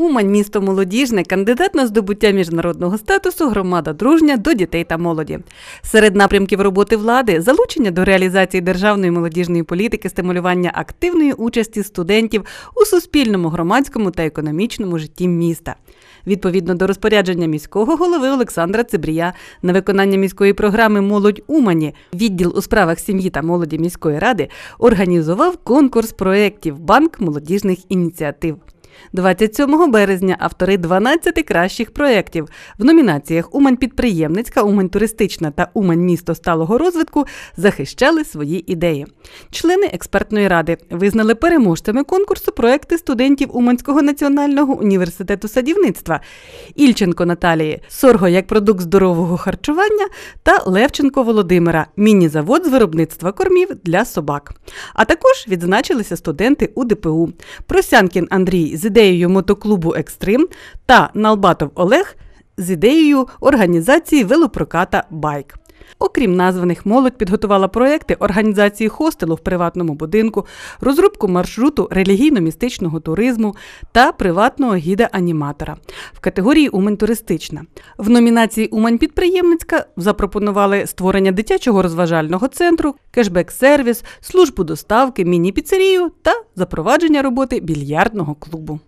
Умань, місто молодіжне, кандидат на здобуття міжнародного статусу, громада дружня до дітей та молоді. Серед напрямків роботи влади залучення до реалізації державної молодіжної політики, стимулювання активної участі студентів у суспільному, громадському та економічному житті міста. Відповідно до розпорядження міського голови Олександра Цибрія на виконання міської програми Молодь Умані, відділ у справах сім'ї та молоді міської ради організував конкурс проєктів Банк молодіжних ініціатив. 27 березня автори 12 кращих проєктів в номінаціях Умань підприємницька, Умань туристична та Умань місто сталого розвитку захищали свої ідеї. Члени експертної ради визнали переможцями конкурсу проекти студентів Уманського національного університету садівництва Ільченко Наталії, Сорго як продукт здорового харчування та Левченко Володимира, міні-завод з виробництва кормів для собак. А також відзначилися студенти УДПУ. Просянкін Андрій з ідеєю мотоклубу Екстрим та Налбатов Олег з ідеєю організації велопроката Байк. Окрім названих, молодь підготувала проекти організації хостелу в приватному будинку, розробку маршруту релігійно-містичного туризму та приватного гіда-аніматора в категорії Умань-туристична. В номінації Умань-підприємницька запропонували створення дитячого розважального центру, кешбек-сервіс, службу доставки, міні-піцерію та запровадження роботи більярдного клубу.